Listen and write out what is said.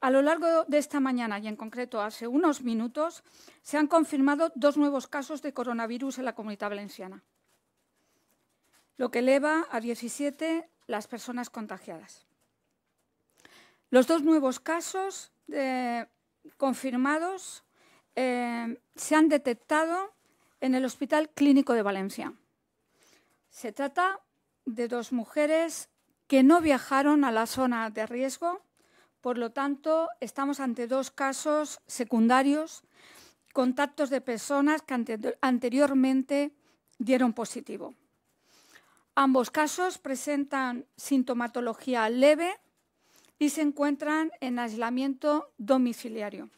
A lo largo de esta mañana y en concreto hace unos minutos se han confirmado dos nuevos casos de coronavirus en la comunidad valenciana, lo que eleva a 17 las personas contagiadas. Los dos nuevos casos eh, confirmados eh, se han detectado en el Hospital Clínico de Valencia. Se trata de dos mujeres que no viajaron a la zona de riesgo por lo tanto, estamos ante dos casos secundarios, contactos de personas que anteriormente dieron positivo. Ambos casos presentan sintomatología leve y se encuentran en aislamiento domiciliario.